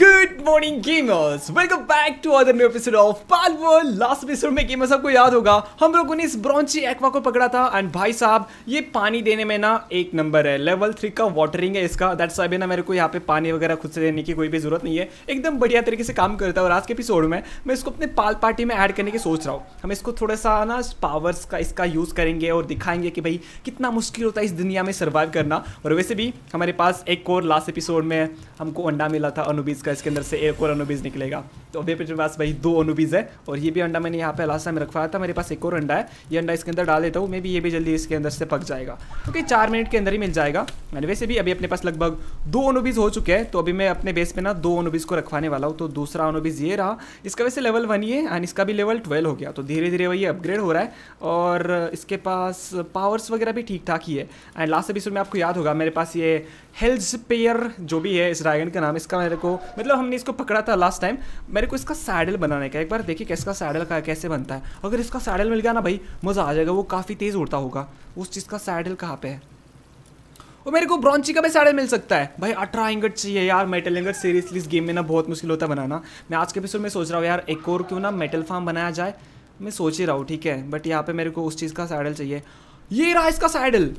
끝! Good morning gamers welcome back to other new episode of Palworld last episode में gamers आपको याद होगा हम लोगों ने इस ब्रॉन्ची एक्वा को पकड़ा था एंड भाई साहब ये पानी देने में ना एक नंबर है लेवल थ्री का वाटरिंग है इसका दैट्स वाई ना मेरे को यहाँ पे पानी वगैरह खुद से देने की कोई भी जरूरत नहीं है एकदम बढ़िया तरीके से काम करता है और आज के एपिसोड में मैं इसको अपने पाल पार्टी में ऐड करने की सोच रहा हूँ हम इसको थोड़ा सा ना पावर्स का इसका यूज़ करेंगे और दिखाएंगे कि भाई कितना मुश्किल होता है इस दुनिया में सर्वाइव करना और वैसे भी हमारे पास एक और लास्ट एपिसोड में हमको अंडा मिला था अनुबीज का इसके इसके अंदर से एक और अनुबीज निकलेगा तो अभी मेरे पास भाई दो अनुबीज है और ये भी अंडा मैंने यहाँ पे लास्ट टाइम रखवाया था मेरे पास एक और अंडा है ये अंडा इसके अंदर डाल देता हूँ मे भी ये भी जल्दी इसके अंदर से पक जाएगा क्योंकि चार मिनट के अंदर ही मिल जाएगा मैंने वैसे भी अभी अपने पास लगभग दो अनुबीज हो चुके हैं तो अभी मैं अपने बेस पर ना दो अनुबीज को रखवाने वाला हूँ तो दूसरा अनुबीज ये रहा इसका वैसे लेवल वन ही है एंड इसका भी लेवल ट्वेल्व हो गया तो धीरे धीरे वही अपग्रेड हो रहा है और इसके पास पावर्स वगैरह भी ठीक ठाक ही है एंड लास्ट अभी इसमें आपको याद होगा मेरे पास ये हेल्सपेयर जो भी है इस ड्रैगन का नाम इसका मेरे को मतलब हमने इसको पकड़ा था लास्ट टाइम मेरे को इसका सैडल बनाने का एक बार देखिए कैसका सैडल का कैसे बनता है अगर इसका सैडल मिल गया ना भाई मज़ा आ जाएगा वो काफ़ी तेज़ उड़ता होगा उस चीज़ का सैडल कहाँ पे है और मेरे को ब्रॉन्ची का भी सैडल मिल सकता है भाई अठारह एंगट चाहिए यार मेटल एंगट सीरियसली इस गेम में ना बहुत मुश्किल होता है बनाना मैं आज के एपिसोड में सोच रहा हूँ यार एक और क्यों ना मेटल फार्म बनाया जाए मैं सोच ही रहा हूँ ठीक है बट यहाँ पे मेरे को उस चीज़ का सैडल चाहिए ये रहा इसका सैडल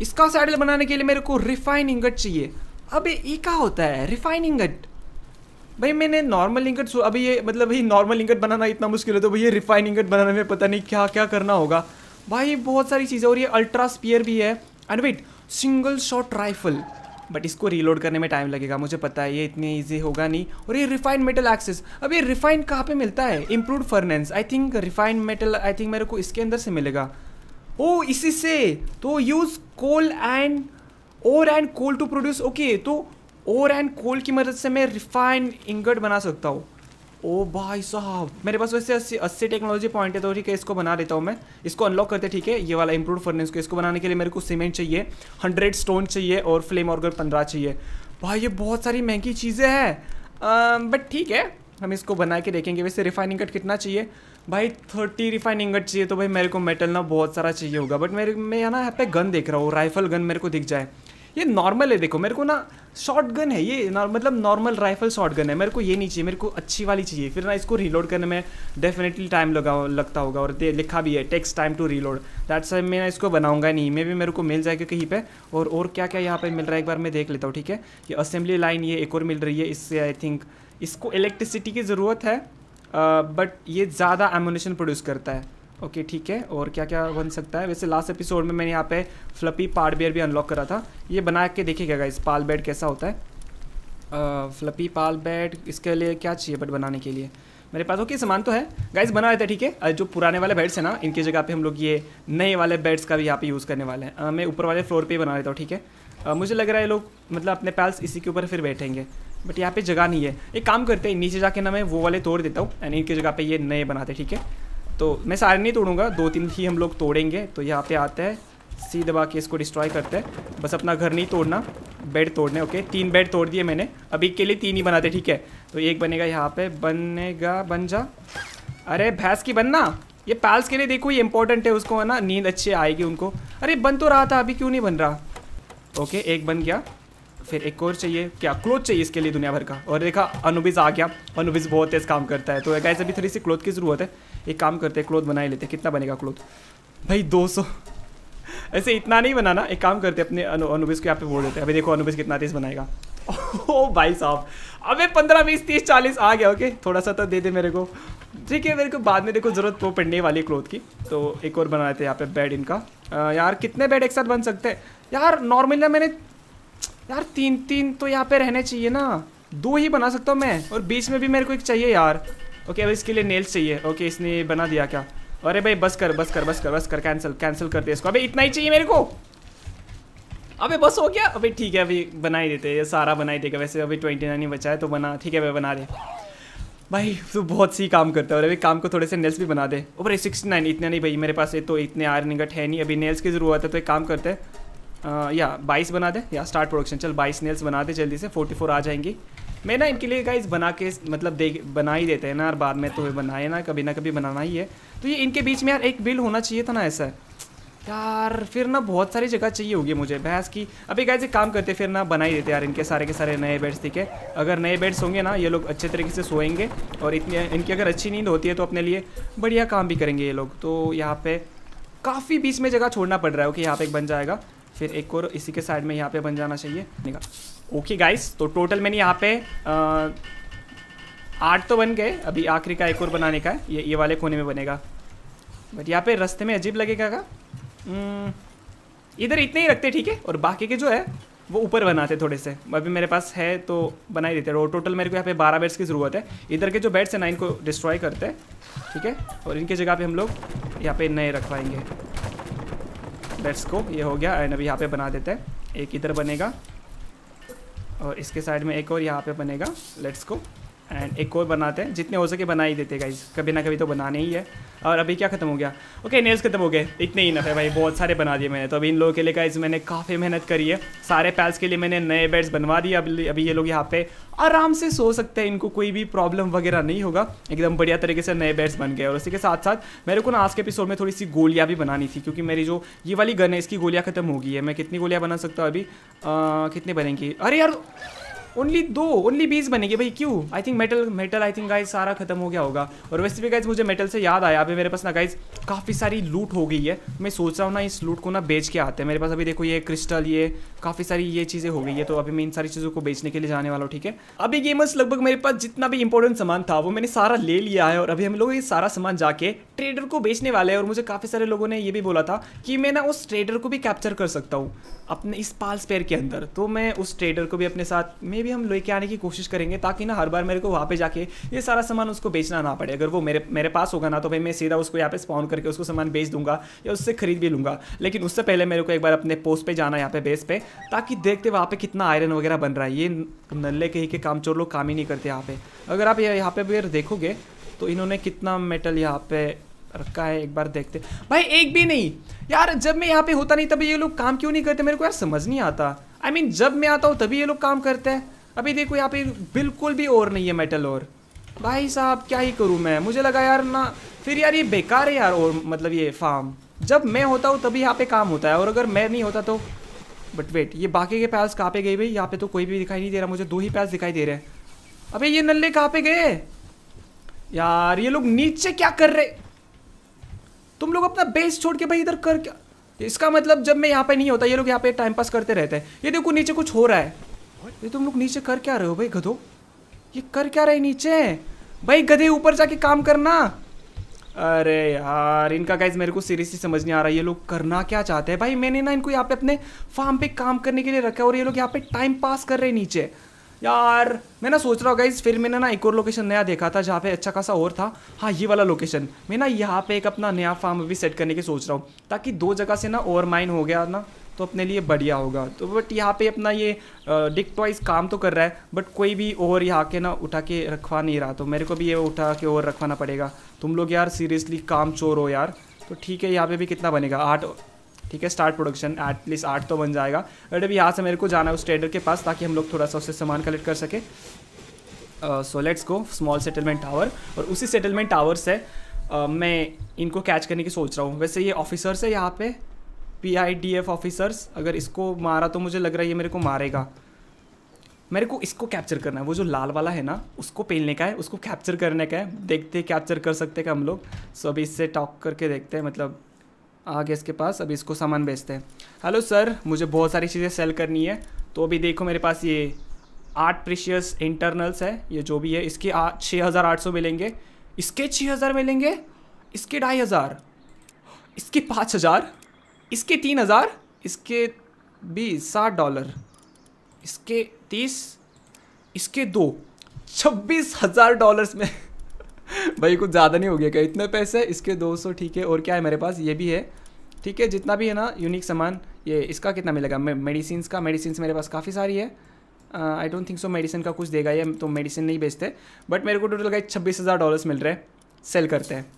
इसका सैडल बनाने के लिए मेरे को रिफाइन इंगट चाहिए अबे ये क्या होता है रिफाइन इंगट भाई मैंने नॉर्मल इंगट अभी ये मतलब भाई नॉर्मल इंगट बनाना इतना मुश्किल है तो भाई ये रिफाइन इंगट बनाने में पता नहीं क्या क्या करना होगा भाई बहुत सारी चीज़ें और ये अल्ट्रा स्पियर भी है and wait single shot rifle but इसको रीलोड करने में टाइम लगेगा मुझे पता है ये इतने ईजी होगा नहीं और ये रिफाइंड मेटल एक्सेस अब ये रिफाइंड कहाँ पे मिलता है improve furnace I think refined metal I think मेरे को इसके अंदर से मिलेगा ओ इसी से तो use coal and ore and coal to produce okay तो ओर एंड कोल की मदद से मैं रिफाइंड इंगट बना सकता हूँ ओ भाई साहब मेरे पास वैसे अस्सी अस्सी टेक्नोलॉजी पॉइंट है तो ठीक है इसको बना देता हूँ मैं इसको अनलॉक करते ठीक है ये वाला इंप्रूव फर्नेस को इसको बनाने के लिए मेरे को सीमेंट चाहिए हंड्रेड स्टोन चाहिए और फ्लेम ऑर्गर पंद्रह चाहिए भाई ये बहुत सारी महंगी चीज़ें हैं बट ठीक है हम इसको बना के देखेंगे वैसे रिफाइनिंग कट कितना चाहिए भाई थर्टी रिफाइनिंग कट चाहिए तो भाई मेरे को मेटल ना बहुत सारा चाहिए होगा बट मेरे मैं यहाँ ना यहाँ पे गन देख रहा हूँ राइफल गन मेरे को दिख जाए ये नॉर्मल है देखो मेरे को ना शॉर्ट गन है ये मतलब नॉर्मल राइफल शॉर्ट गन है मेरे को ये नहीं चाहिए मेरे को अच्छी वाली चाहिए फिर ना इसको रीलोड करने में डेफिनेटली टाइम लगा लगता होगा और दे लिखा भी है takes time to reload that's why मैं इसको बनाऊंगा नहीं मैं भी मेरे को मिल जाएगा कहीं पे और और क्या क्या यहाँ पर मिल रहा है एक बार मैं देख लेता हूँ ठीक है ये असेंबली लाइन ये एक और मिल रही है इससे आई थिंक इसको इलेक्ट्रिसिटी की ज़रूरत है बट ये ज़्यादा एमोनेशन प्रोड्यूस करता है ओके ठीक है और क्या क्या बन सकता है वैसे लास्ट एपिसोड में मैंने यहाँ पे फ्लपी पार्डबेयर भी अनलॉक करा था ये बना के देखिएगा इस पाल बेड कैसा होता है आ, फ्लपी पाल बेड इसके लिए क्या चाहिए बट बनाने के लिए मेरे पास ओके सामान तो है गाइस बना रहता है ठीक है जो पुराने वाले बेड्स हैं ना इनकी जगह पे हम लोग ये नए वाले बेड्स का भी यहाँ पे यूज़ करने वाले हैं मैं ऊपर वाले फ्लोर पे ही बना रहता हूँ ठीक है मुझे लग रहा है लोग मतलब अपने पैल्स इसी के ऊपर फिर बैठेंगे बट यहाँ पे जगह नहीं है एक काम करते हैं नीचे जाके ना मैं वो वाले तोड़ देता हूँ एंड इनकी जगह पे ये नए बनाते ठीक है तो मैं सारे नहीं तोड़ूंगा दो तीन ही हम लोग तोड़ेंगे तो यहाँ पे आते हैं सी दबा के इसको डिस्ट्रॉय करते हैं बस अपना घर नहीं तोड़ना बेड तोड़ने ओके तीन बेड तोड़ दिए मैंने अभी के लिए तीन ही बनाते ठीक है तो एक बनेगा यहाँ पे बनेगा बन जा अरे भैंस की बनना ये पैल्स के लिए देखो ये इंपॉर्टेंट है उसको है ना नींद अच्छी आएगी उनको अरे बन तो रहा था अभी क्यों नहीं बन रहा ओके एक बन गया फिर एक और चाहिए क्या क्लोथ चाहिए इसके लिए दुनिया भर का और देखा अनुबिज आ गया अनुबिज बहुत तेज़ काम करता है तो गैस अभी थोड़ी सी क्लोथ की ज़रूरत है एक काम करते हैं क्लोथ बना ही लेते हैं कितना बनेगा क्लोथ भाई 200 ऐसे इतना नहीं बनाना एक काम करते अपने अनु, अनुबिस को यहाँ पे बोल देते हैं अभी देखो अनुबिस कितना तेज़ बनाएगा ओ भाई साहब अबे पंद्रह बीस तीस चालीस आ गया ओके थोड़ा सा तो दे दे मेरे को ठीक है मेरे को बाद में देखो ज़रूरत वो पड़ने वाली क्लोथ की तो एक और बना लेते हैं यहाँ पे बेड इनका यार कितने बेड एक साथ बन सकते हैं यार नॉर्मली ना मैंने यार तीन तीन तो यहाँ पे रहने चाहिए ना दो ही बना सकता हूँ मैं और बीच में भी मेरे को एक चाहिए यार ओके अब इसके लिए नेल्स चाहिए ओके इसने बना दिया क्या अरे भाई बस कर बस कर बस कर बस कर कैंसिल कैंसिल कर दिया इसको अभी इतना ही चाहिए मेरे को अबे बस हो गया अबे ठीक है अभी बना ही देते ये सारा बना ही देगा वैसे अभी ट्वेंटी नाइन ही बचा है तो बना ठीक है भाई बना दे भाई तो बहुत सी काम करता है और अभी काम को थोड़े से नेल्स भी बना दे भाई सिक्सटी नाइन इतने नहीं भाई मेरे पास ये तो इतने आयरन गट है नहीं अभी नेल्स की ज़रूरत है तो एक काम करते हैं या uh, बाईस बना दे या स्टार्ट प्रोडक्शन चल बाईस नेल्स बना दे जल्दी से फोर्टी फोर आ जाएंगी मैं ना इनके लिए गाइस बना के मतलब दे बना ही देते हैं ना और बाद में तो बनाए ना कभी ना कभी बनाना ही है तो ये इनके बीच में यार एक बिल होना चाहिए था ना ऐसा यार फिर ना बहुत सारी जगह चाहिए होगी मुझे भैंस की अभी गाइस एक काम करते फिर ना बना ही देते यार इनके सारे के सारे नए बेड्स ठीक है अगर नए बेड्स होंगे ना ये लोग अच्छे तरीके से सोएंगे और इतनी इनकी अगर अच्छी नींद होती है तो अपने लिए बढ़िया काम भी करेंगे ये लोग तो यहाँ पे काफ़ी बीच में जगह छोड़ना पड़ रहा है ओके यहाँ पे एक बन जाएगा फिर एक और इसी के साइड में यहाँ पे बन जाना चाहिए ओके गाइस तो टोटल मैंने यहाँ पे आठ तो बन गए अभी आखिरी का एक और बनाने का है ये ये वाले कोने में बनेगा बट यहाँ पे रास्ते में अजीब लगेगा का हम्म, इधर इतने ही रखते ठीक है और बाकी के जो है वो ऊपर बनाते थोड़े से अभी मेरे पास है तो बना ही देते और टोटल मेरे को यहाँ पे बारह बेड्स की ज़रूरत है इधर के जो बेड्स हैं ना इनको डिस्ट्रॉय करते हैं ठीक है और इनके जगह पे हम लोग यहाँ पे नए रखवाएंगे लेट्स को ये हो गया एंड अभी यहाँ पे बना देते हैं एक इधर बनेगा और इसके साइड में एक और यहाँ पे बनेगा लेट्स को एंड एक और बनाते हैं जितने हो सके बना ही देते गाइज कभी ना कभी तो बनाने ही है और अभी क्या खत्म हो गया ओके नेल्स खत्म हो गए इतने ही नफ है भाई बहुत सारे बना दिए मैंने तो अभी इन लोगों के लिए गाइज मैंने काफ़ी मेहनत करी है सारे पैल्स के लिए मैंने नए बेड्स बनवा दिए अभी अभी ये लोग यहाँ पे आराम से सो सकते हैं इनको कोई भी प्रॉब्लम वगैरह नहीं होगा एकदम बढ़िया तरीके से नए बेड्स बन गए और उसी के साथ साथ मेरे को ना आज के एपिसोड में थोड़ी सी गोलियाँ भी बनानी थी क्योंकि मेरी जो ये वाली गन है इसकी गोलियाँ खत्म हो गई है मैं कितनी गोलियाँ बना सकता हूँ अभी कितनी बनेंगी अरे यार ओनली दो ओनली बीस बनेंगे भाई क्यों I think metal metal I think guys सारा खत्म हो गया होगा और वैसे भी गाइज मुझे मेटल से याद आया अभी मेरे पास ना गाइज काफ़ी सारी लूट हो गई है मैं सोच रहा हूँ ना इस लूट को ना बेच के आते हैं मेरे पास अभी देखो ये क्रिस्टल ये काफ़ी सारी ये चीज़ें हो गई है तो अभी मैं इन सारी चीज़ों को बेचने के लिए जाने वाला हूँ ठीक है अभी गेमर्स लगभग मेरे पास जितना भी इंपॉर्टेंट सामान था वो मैंने सारा ले लिया है और अभी हम लोग ये सारा सामान जाके ट्रेडर को बेचने वाले हैं और मुझे काफ़ी सारे लोगों ने ये भी बोला था कि मैं ना उस ट्रेडर को भी कैप्चर कर सकता हूँ अपने इस पाल स्पेयर के अंदर तो मैं उस ट्रेडर को भी अपने साथ मे भी हम लेके आने की कोशिश करेंगे ताकि ना हर बार मेरे को वहाँ पे जाके ये सारा सामान उसको बेचना ना पड़े अगर वो मेरे मेरे पास होगा ना तो भाई मैं सीधा उसको यहाँ पे स्पॉन करके उसको सामान बेच दूंगा या उससे खरीद भी लूँगा लेकिन उससे पहले मेरे को एक बार अपने पोस्ट पर जाना यहाँ पे बेस पे ताकि देखते वहाँ पे कितना आयरन वगैरह बन रहा है ये नल्ले के ही के काम चोर लोग काम ही नहीं करते यहाँ पे अगर आप यहाँ पे भी देखोगे तो इन्होंने कितना मेटल यहाँ पे रखा है एक बार देखते भाई एक भी नहीं यार जब मैं यहाँ पे होता नहीं तभी ये लोग काम क्यों नहीं करते मेरे को यार समझ नहीं आता आई I मीन mean, जब मैं आता हूँ तभी ये लोग काम करते हैं अभी देखो यहाँ पे बिल्कुल भी और नहीं है मेटल और भाई साहब क्या ही करूँ मैं मुझे लगा यार ना फिर यार ये बेकार है यार और मतलब ये फार्म जब मैं होता हूँ तभी यहाँ पे काम होता है और अगर मैं नहीं होता तो बट वेट ये बाकी के पैल्स कहाँ पे गए भाई यहाँ पे तो कोई भी दिखाई नहीं दे रहा मुझे दो ही पैल्स दिखाई दे रहे हैं अबे ये नल्ले कहाँ पे गए यार ये लोग नीचे क्या कर रहे तुम लोग अपना बेस छोड़ के भाई इधर कर क्या इसका मतलब जब मैं यहाँ पे नहीं होता ये लोग यहाँ पे टाइम पास करते रहते हैं ये देखो नीचे कुछ हो रहा है ये तुम लोग नीचे कर क्या रहे हो भाई गधो ये कर क्या रहे नीचे भाई गधे ऊपर जाके काम करना अरे यार इनका गाइज मेरे को सीरियसली समझ नहीं आ रहा ये लोग करना क्या चाहते हैं भाई मैंने ना इनको यहाँ पे अपने फार्म पे काम करने के लिए रखा है और ये लोग यहाँ पे टाइम पास कर रहे हैं नीचे यार मैं ना सोच रहा हूँ गाइज फिर मैंने ना एक और लोकेशन नया देखा था जहाँ पे अच्छा खासा और था हाँ ये वाला लोकेशन मैं ना यहाँ पे एक अपना नया फार्म अभी सेट करने की सोच रहा हूँ ताकि दो जगह से ना ओवर माइन हो गया ना तो अपने लिए बढ़िया होगा तो बट यहाँ पे अपना ये डिक टॉइस काम तो कर रहा है बट कोई भी ओवर यहाँ के ना उठा के रखवा नहीं रहा तो मेरे को भी ये उठा के ओवर रखवाना पड़ेगा तुम लोग यार सीरियसली काम चोर हो यार तो ठीक है यहाँ पे भी कितना बनेगा आठ ठीक है स्टार्ट प्रोडक्शन एटलीस्ट आठ तो बन जाएगा बट अभी यहाँ से मेरे को जाना है उस ट्रेडर के पास ताकि हम लोग थोड़ा सा उससे सामान कलेक्ट कर सके so let's go small settlement tower और उसी सेटलमेंट टावर से uh, मैं इनको कैच करने की सोच रहा हूँ वैसे ये ऑफिसर्स है यहाँ पे एफ ऑफिसर्स अगर इसको मारा तो मुझे लग रहा है ये मेरे को मारेगा मेरे को इसको कैप्चर करना है वो जो लाल वाला है ना उसको पेलने का है उसको कैप्चर करने का है देखते कैप्चर कर सकते हैं हम लोग सो अभी इससे टॉक करके देखते हैं मतलब आ गया इसके पास अभी इसको सामान बेचते हैं हेलो सर मुझे बहुत सारी चीज़ें सेल करनी है तो अभी देखो मेरे पास ये आठ प्रिशियस इंटरनल्स है ये जो भी है इसके छः हज़ार आठ सौ मिलेंगे इसके छः हज़ार मिलेंगे इसके ढाई हज़ार इसके पाँच हज़ार इसके तीन हज़ार इसके बीस साठ डॉलर इसके तीस इसके दो छब्बीस हज़ार डॉलर्स में भाई कुछ ज़्यादा नहीं हो गया क्या इतने पैसे इसके दो सौ ठीक है और क्या है मेरे पास ये भी है ठीक है जितना भी है ना यूनिक सामान ये इसका कितना मिलेगा मेडिसिन का मेडिसिन मेरे पास काफ़ी सारी है I don't think so medicine का कुछ देगा ये तो मेडिसिन नहीं बेचते बट मेरे को टोटल का छब्बीस हज़ार डॉलर्स मिल रहे हैं सेल करते हैं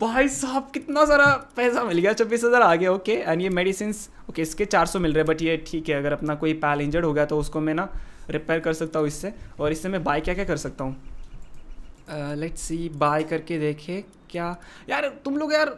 भाई साहब कितना सारा पैसा मिल गया छब्बीस हज़ार आ गया ओके एंड ये मेडिसिन ओके इसके चार सौ मिल रहे हैं बट ये ठीक है अगर अपना कोई पैल इंजर्ड हो गया तो उसको मैं ना रिपेयर कर सकता हूँ इससे और इससे मैं बाय क्या क्या कर सकता हूँ लेट्स सी बाय करके देखे क्या यार तुम लोग यार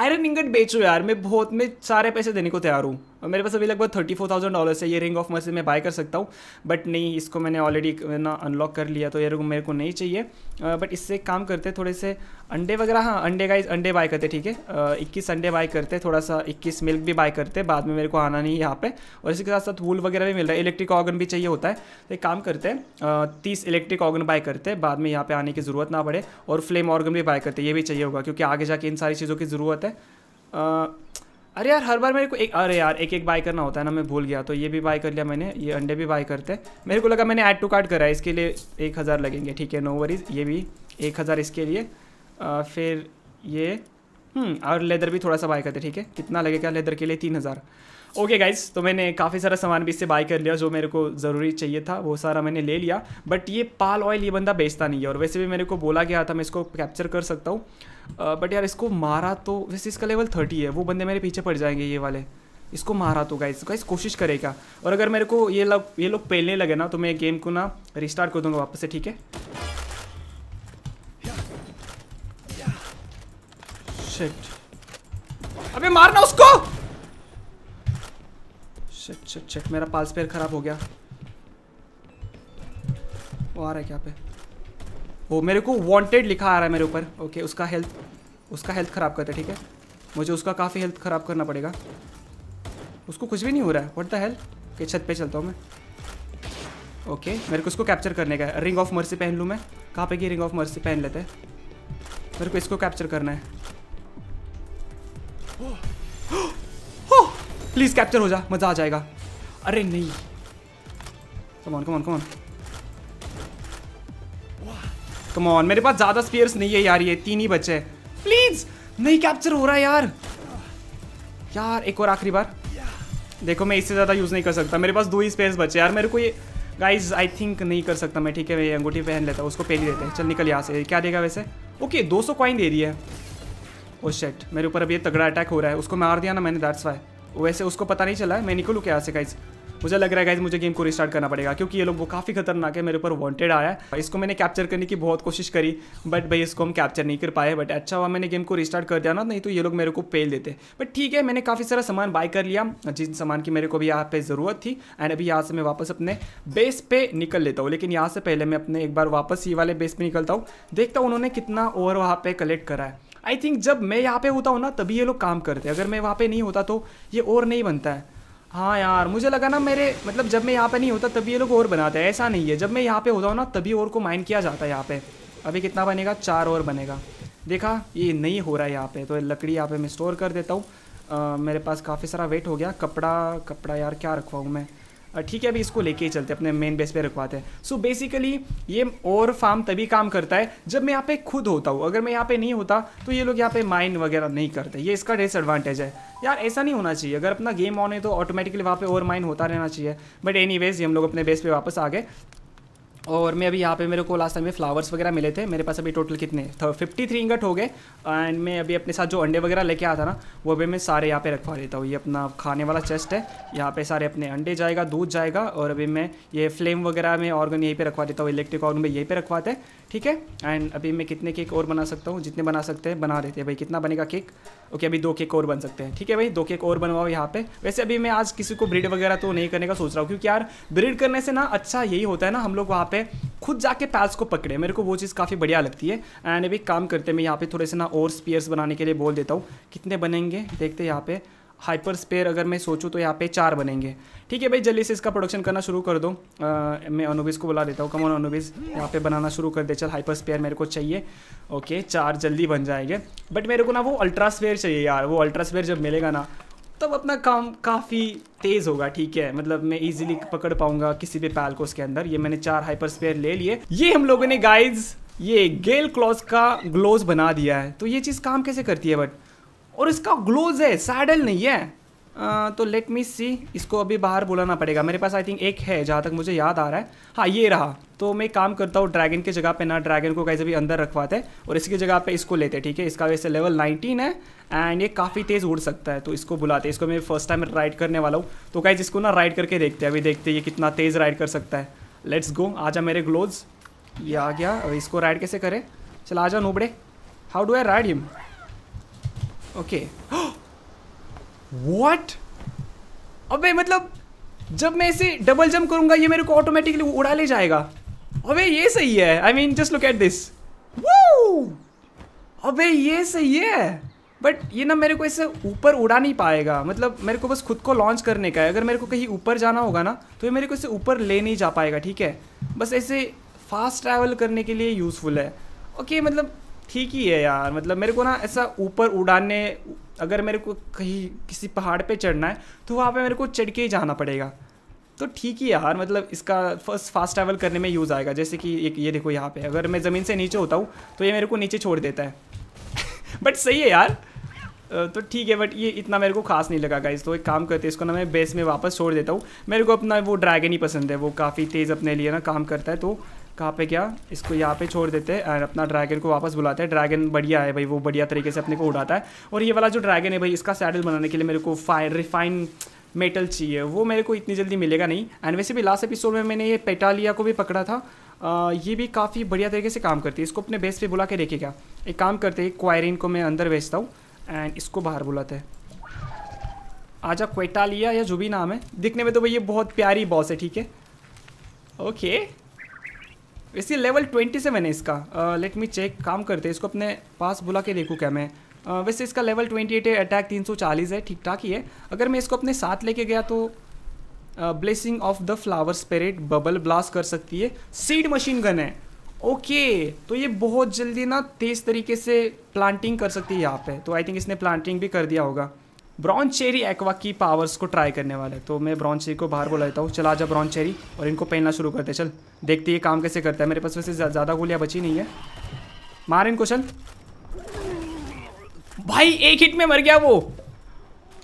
आयरन इंगट बेचो यार मैं बहुत मैं सारे पैसे देने को तैयार हूँ और मेरे पास अभी लगभग थर्टी फोर थाउजेंड डॉलर्स है ये रिंग ऑफ मर्सी मैं बाय कर सकता हूँ बट नहीं इसको मैंने ऑलरेडी ना अनलॉक कर लिया तो ये रिंग मेरे को नहीं चाहिए बट इससे काम करते थोड़े से अंडे वगैरह हाँ अंडे का अंडे बाय करते ठीक है इक्कीस अंडे बाय करते थोड़ा सा इक्कीस मिल्क भी बाय करते बाद में मेरे को आना नहीं यहाँ पर और इसी के साथ साथ वूल वगैरह भी मिल रहा है इलेक्ट्रिक ऑर्गन भी चाहिए होता है तो एक काम करते हैं तीस इलेक्ट्रिक ऑर्गन बाय करते बाद में यहाँ पर आने की ज़रूरत ना पड़े और फ्लेम ऑर्गन भी बाय करते ये भी चाहिए होगा क्योंकि आगे जाके इन सारी चीज़ों की ज़रूरत है अरे यार हर बार मेरे को एक अरे यार एक एक बाय करना होता है ना मैं भूल गया तो ये भी बाय कर लिया मैंने ये अंडे भी बाय करते हैं मेरे को लगा मैंने ऐड टू कार्ट करा है इसके लिए एक हज़ार लगेंगे ठीक है नो वरीज ये भी एक हज़ार इसके लिए आ, फिर ये हम्म, और लेदर भी थोड़ा सा बाय करते ठीक है कितना लगेगा लेदर के लिए तीन हज़ार ओके गाइज तो मैंने काफ़ी सारा सामान भी इससे बाय कर लिया जो मेरे को ज़रूरी चाहिए था वो सारा मैंने ले लिया बट ये पाल ऑयल ये बंदा बेचता नहीं है और वैसे भी मेरे को बोला गया था मैं इसको कैप्चर कर सकता हूँ बट यार इसको मारा तो वैसे इसका लेवल थर्टी है वो बंदे मेरे पीछे पड़ जाएंगे ये वाले इसको मारा तो गाइस गाइस कोशिश करेगा और अगर मेरे को ये लोग ये लोग पहलने लगे ना तो मैं गेम को ना रिस्टार्ट कर दूंगा वापस से ठीक है शिट अबे मारना उसको शिट शिट शिट मेरा पाल्स पेयर खराब हो गया वो आ रहा है क्या पे वो मेरे को वांटेड लिखा आ रहा है मेरे ऊपर ओके उसका हेल्थ उसका हेल्थ ख़राब करता है ठीक है मुझे उसका काफ़ी हेल्थ ख़राब करना पड़ेगा उसको कुछ भी नहीं हो रहा है वट द हेल्थ के छत पे चलता हूँ मैं ओके okay, मेरे को इसको कैप्चर करने का है रिंग ऑफ मर्सी पहन लूँ मैं कहाँ पे की रिंग ऑफ मर्सी पहन लेते हैं मेरे को इसको कैप्चर करना है प्लीज़ oh! कैप्चर हो जा मज़ा आ जाएगा अरे नहीं कमान कमान कमान कमॉन मेरे पास ज़्यादा स्पेयर्स नहीं है यार ये तीन ही बचे प्लीज़ नहीं कैप्चर हो रहा यार यार एक और आखिरी बार देखो मैं इससे ज़्यादा यूज़ नहीं कर सकता मेरे पास दो ही स्पेयर बचे यार मेरे को ये गाइज आई थिंक नहीं कर सकता मैं ठीक है मैं अंगूठी पहन लेता हूँ उसको पहन लेते हैं चल निकल यहाँ से क्या देगा वैसे ओके दो सौ कॉइन दे रही है ओ oh, शेट मेरे ऊपर अभी ये तगड़ा अटैक हो रहा है उसको मार दिया ना मैंने दैट्स वाई वैसे उसको पता नहीं चला है मैं निकलूँ क्या से गाइज़ मुझे लग रहा है गाइज मुझे गेम को रिस्टार्ट करना पड़ेगा क्योंकि ये लोग वो काफ़ी खतरनाक है मेरे ऊपर वॉन्टेड आया है इसको मैंने कैप्चर करने की बहुत कोशिश करी बट भाई इसको हम कैप्चर नहीं कर पाए बट अच्छा हुआ मैंने गेम को रिस्टार्ट कर दिया ना नहीं तो ये लोग मेरे को पेल देते बट ठीक है मैंने काफ़ी सारा सामान बाय कर लिया जिन सामान की मेरे को भी यहाँ पर ज़रूरत थी एंड अभी यहाँ से मैं वापस अपने बेस पे निकल लेता हूँ लेकिन यहाँ से पहले मैं अपने एक बार वापस ये वाले बेस पे निकलता हूँ देखता हूँ उन्होंने कितना ओवर वहाँ पे कलेक्ट करा है आई थिंक जब मैं यहाँ पे होता हूँ ना तभी ये लोग काम करते अगर मैं वहाँ पे नहीं होता तो ये और नहीं बनता है हाँ यार मुझे लगा ना मेरे मतलब जब मैं यहाँ पे नहीं होता तभी ये लोग और बनाते हैं ऐसा नहीं है जब मैं यहाँ पे होता हूँ ना तभी और को माइंड किया जाता है यहाँ पे अभी कितना बनेगा चार और बनेगा देखा ये नहीं हो रहा है यहाँ पे तो लकड़ी यहाँ पे मैं स्टोर कर देता हूँ मेरे पास काफ़ी सारा वेट हो गया कपड़ा कपड़ा यार क्या रखवाऊँ मैं ठीक है अभी इसको लेके ही चलते अपने मेन बेस पे रखवाते हैं सो बेसिकली ये और फार्म तभी काम करता है जब मैं यहाँ पे खुद होता हूँ अगर मैं यहाँ पे नहीं होता तो ये लोग यहाँ पे माइन वगैरह नहीं करते ये इसका डिसएडवांटेज है यार ऐसा नहीं होना चाहिए अगर अपना गेम ऑन है तो ऑटोमेटिकली वहाँ पे और माइन होता रहना चाहिए बट एनी ये हम लोग अपने बेस पे वापस आ गए और मैं अभी यहाँ पे मेरे को लास्ट टाइम में फ्लावर्स वगैरह मिले थे मेरे पास अभी टोटल कितने फिफ्टी थ्री इंगट हो गए एंड मैं अभी अपने साथ जो अंडे वगैरह लेके आता ना वो भी मैं सारे यहाँ पे रखवा लेता हूँ ये अपना खाने वाला चेस्ट है यहाँ पे सारे अपने अंडे जाएगा दूध जाएगा और अभी मैं ये फ्लेम वगैरह में ऑर्गन यहीं पर रखवा देता हूँ इलेक्ट्रिक ऑर्गन में यहीं पर रखवाते हैं ठीक है एंड अभी मैं कितने केक और बना सकता हूँ जितने बना सकते हैं बना देते हैं भाई कितना बनेगा केक ओके अभी दो केक और बन सकते हैं ठीक है भाई दो केक और बनवाओ यहाँ पे वैसे अभी मैं आज किसी को ब्रीड वगैरह तो नहीं करने का सोच रहा हूँ क्योंकि यार ब्रीड करने से ना अच्छा यही होता है ना हम लोग वहाँ पे पे खुद जाके पैल्स को पकड़े मेरे को वो चीज़ काफ़ी बढ़िया लगती है एंड अभी काम करते मैं यहाँ पे थोड़े से ना और स्पेयर्स बनाने के लिए बोल देता हूँ कितने बनेंगे देखते यहाँ पे हाइपर स्पेयर अगर मैं सोचूँ तो यहाँ पे चार बनेंगे ठीक है भाई जल्दी से इसका प्रोडक्शन करना शुरू कर दो आ, मैं अनुबिस को बुला देता हूँ कमोन अनुबिस यहाँ पे बनाना शुरू कर दे चल हाइपर स्पेयर मेरे को चाहिए ओके चार जल्दी बन जाएंगे बट मेरे को ना वो अल्ट्रा स्पेयर चाहिए यार वो अल्ट्रा स्पेयर जब मिलेगा ना तब अपना काम काफ़ी तेज़ होगा ठीक है मतलब मैं इजीली पकड़ पाऊंगा किसी भी पैल को उसके अंदर ये मैंने चार हाइपर स्पेयर ले लिए ये हम लोगों ने गाइज ये गेल क्लॉज का ग्लोव बना दिया है तो ये चीज़ काम कैसे करती है बट और इसका ग्लोव है सैडल नहीं है आ, तो लेट मी सी इसको अभी बाहर बुलाना पड़ेगा मेरे पास आई थिंक एक है जहाँ तक मुझे याद आ रहा है हाँ ये रहा तो मैं काम करता हूँ ड्रैगन की जगह पे ना ड्रैगन को कैसे भी अंदर रखवाते हैं और इसकी जगह पे इसको लेते हैं ठीक है इसका वैसे लेवल 19 है एंड ये काफ़ी तेज़ उड़ सकता है तो इसको बुलाते हैं इसको मैं फर्स्ट टाइम राइड करने वाला हूँ तो कैसे इसको ना राइड करके देखते हैं अभी देखते हैं ये कितना तेज़ राइड कर सकता है लेट्स गो जा मेरे ग्लोव्स ये आ गया इसको राइड कैसे करें चल आ जाओ nobody how do I ride him okay what अबे मतलब जब मैं इसे डबल जंप करूंगा ये मेरे को ऑटोमेटिकली उड़ा ले जाएगा अबे ये सही है I mean just look at this अबे ये सही है बट ये ना मेरे को इसे ऊपर उड़ा नहीं पाएगा मतलब मेरे को बस खुद को लॉन्च करने का है अगर मेरे को कहीं ऊपर जाना होगा ना तो ये मेरे को इसे ऊपर ले नहीं जा पाएगा ठीक है बस ऐसे फास्ट ट्रैवल करने के लिए यूज़फुल है ओके मतलब ठीक ही है यार मतलब मेरे को ना ऐसा ऊपर उड़ाने अगर मेरे को कहीं किसी पहाड़ पे चढ़ना है तो वहाँ पे मेरे को चढ़ के ही जाना पड़ेगा तो ठीक ही यार मतलब इसका फर्स्ट फास्ट ट्रैवल करने में यूज़ आएगा जैसे कि एक ये देखो यहाँ पे अगर मैं ज़मीन से नीचे होता हूँ तो ये मेरे को नीचे छोड़ देता है बट सही है यार तो ठीक है बट ये इतना मेरे को खास नहीं लगा गाइस तो एक काम करते हैं इसको ना मैं बेस में वापस छोड़ देता हूँ मेरे को अपना वो ड्रैगन ही पसंद है वो काफ़ी तेज़ अपने लिए ना काम करता है तो कहाँ पे क्या इसको यहाँ पे छोड़ देते हैं और अपना ड्रैगन को वापस बुलाते हैं ड्रैगन बढ़िया है भाई वो बढ़िया तरीके से अपने को उड़ाता है और ये वाला जो ड्रैगन है भाई इसका सैडल बनाने के लिए मेरे को फायर रिफाइन मेटल चाहिए वो मेरे को इतनी जल्दी मिलेगा नहीं एंड वैसे भी लास्ट एपिसोड में मैंने ये पेटालिया को भी पकड़ा था आ, ये भी काफ़ी बढ़िया तरीके से काम करती है इसको अपने बेस पे बुला के देखेगा एक काम करते हैं क्वायरिन को मैं अंदर बेचता हूँ एंड इसको बाहर बुलाते हैं आजा क्वेटालिया या जो भी नाम है दिखने में तो भाई ये बहुत प्यारी बॉस है ठीक है ओके वैसे लेवल ट्वेंटी सेवन है इसका लेट मी चेक काम करते इसको अपने पास बुला के देखूँ क्या मैं uh, वैसे इसका लेवल ट्वेंटी एट है अटैक तीन सौ चालीस है ठीक ठाक ही है अगर मैं इसको अपने साथ लेके गया तो ब्लेसिंग ऑफ द फ्लावर स्पेरेट बबल ब्लास्ट कर सकती है सीड मशीन गन है ओके okay, तो ये बहुत जल्दी ना तेज़ तरीके से प्लांटिंग कर सकती है यहाँ पे तो आई थिंक इसने प्लांटिंग भी कर दिया होगा ब्रॉन्ज चेरी एक्वा की पावर्स को ट्राई करने वाला है तो मैं ब्रॉन्ज चेरी को बाहर बोला देता हूँ चला जा ब्रॉन्ज चेरी और इनको पहनना शुरू करते चल देखते ये काम कैसे करता है मेरे पास वैसे ज़्यादा गोलियाँ बची नहीं है मार इनको चल भाई एक हिट में मर गया वो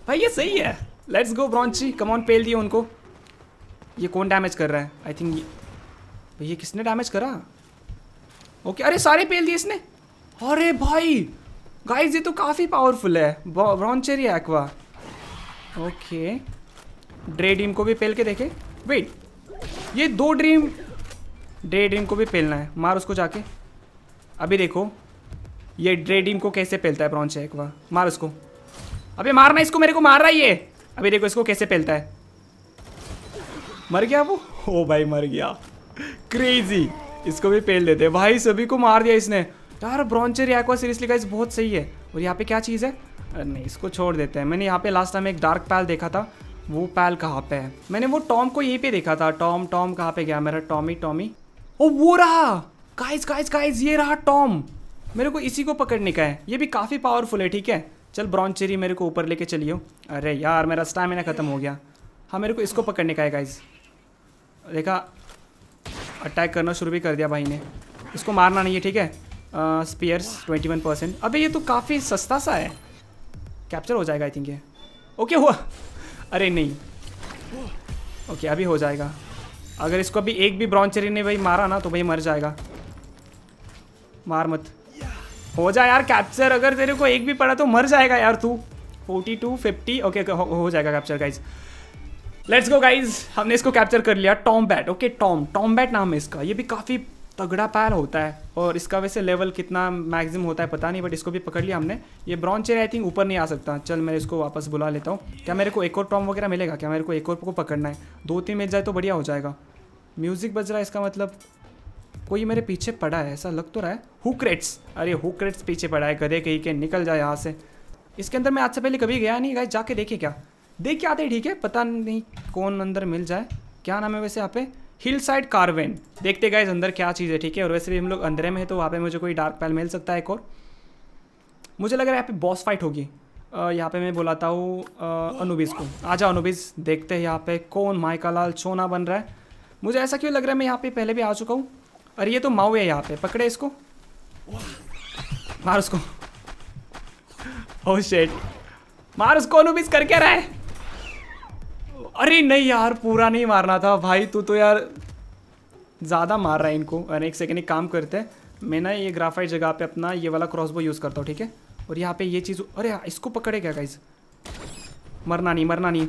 भाई ये सही है लेट्स गो ब्रॉन्ची कमॉन पेल दिए उनको ये कौन डैमेज कर रहा है आई थिंक ये भाई ये किसने डैमेज करा ओके अरे सारे पेल दिए इसने अरे भाई गाइस ये तो काफ़ी पावरफुल है Broncherry Aqua okay Daedream को भी पेल के देखे वेट ये दो ड्रीम ड्रे ड्रीम को भी पेलना है मार उसको जाके अभी देखो ये ड्रे ड्रीम को कैसे पेलता है ब्रॉन्चे एक्वा मार उसको अबे मारना इसको मेरे को मार रहा है ये अभी देखो इसको कैसे फैलता है मर गया वो ओ भाई मर गया क्रेजी इसको भी पेल देते भाई सभी को मार दिया इसने यार ब्रॉन्चर एक्वा सीरियसली गाइज बहुत सही है और यहाँ पे क्या चीज़ है नहीं इसको छोड़ देते हैं मैंने यहाँ पे लास्ट टाइम एक डार्क पैल देखा था वो पैल कहाँ पे है मैंने वो टॉम को यहीं पे देखा था टॉम टॉम कहाँ पे गया मेरा टॉमी टॉमी ओ वो रहा गाइज गाइज गाइज ये रहा टॉम मेरे को इसी को पकड़ने का है ये भी काफ़ी पावरफुल है ठीक है चल ब्रॉन्चेरी मेरे को ऊपर लेके चलियो अरे यार मेरा स्टैमिना ख़त्म हो गया हाँ मेरे को इसको पकड़ने का है गाइज देखा अटैक करना शुरू भी कर दिया भाई ने इसको मारना नहीं है ठीक है स्पीयर्स ट्वेंटी वन परसेंट अबे ये तो काफ़ी सस्ता सा है कैप्चर हो जाएगा आई थिंक ये ओके हुआ अरे नहीं ओके अभी हो जाएगा अगर इसको अभी एक भी ब्रॉन्चरी ने भाई मारा ना तो भाई मर जाएगा मार मत हो जाए यार कैप्चर अगर तेरे को एक भी पड़ा तो मर जाएगा यार तू फोर्टी टू फिफ्टी ओके हो जाएगा capture guys let's go guys हमने इसको कैप्चर कर लिया Tombat okay Tom Tombat नाम है इसका ये भी काफ़ी तगड़ा पैर होता है और इसका वैसे लेवल कितना मैक्सिमम होता है पता नहीं बट इसको भी पकड़ लिया हमने ये ब्रॉन्ज चेयर आई थिंक ऊपर नहीं आ सकता चल मैं इसको वापस बुला लेता हूँ क्या मेरे को एक और टॉम वगैरह मिलेगा क्या मेरे को एक और को पकड़ना है दो तीन मिल जाए तो बढ़िया हो जाएगा म्यूज़िक बज रहा है इसका मतलब कोई मेरे पीछे पड़ा है ऐसा लग तो रहा है हुक्रेट्स अरे हुक्रेट्स पीछे पड़ा है गधे कहीं के निकल जाए यहाँ से इसके अंदर मैं आज से पहले कभी गया नहीं गए जाके देखे क्या देख के आते ठीक है पता नहीं कौन अंदर मिल जाए क्या नाम है वैसे यहाँ पे हिल साइड कार्वेन देखते गए अंदर क्या चीज़ है ठीक है और वैसे भी हम लोग अंदर में है तो वहाँ पे मुझे कोई डार्क पैल मिल सकता है एक और मुझे लग रहा है यहाँ पे बॉस फाइट होगी यहाँ पे मैं बुलाता हूँ अनुबिस को आ जाओ अनुबिस देखते हैं यहाँ पे कौन माइकालाल चोना बन रहा है मुझे ऐसा क्यों लग रहा है मैं यहाँ पे पहले भी आ चुका हूँ अरे ये तो माऊ है यहाँ पे पकड़े इसको मार उसको ओ शेट oh मार उसको अनुबिस कर क्या रहा है अरे नहीं यार पूरा नहीं मारना था भाई तू तो यार ज़्यादा मार रहा है इनको अरे एक सेकेंड एक काम करते हैं मैं ना ये ग्राफाइट जगह पे अपना ये वाला क्रॉसबो यूज़ करता हूँ ठीक है और यहाँ पे ये चीज़ अरे इसको पकड़े क्या गाइज मरना नहीं मरना नहीं